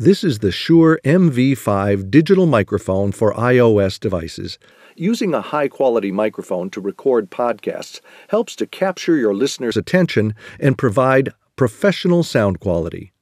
This is the Shure MV5 digital microphone for iOS devices. Using a high quality microphone to record podcasts helps to capture your listener's attention and provide professional sound quality.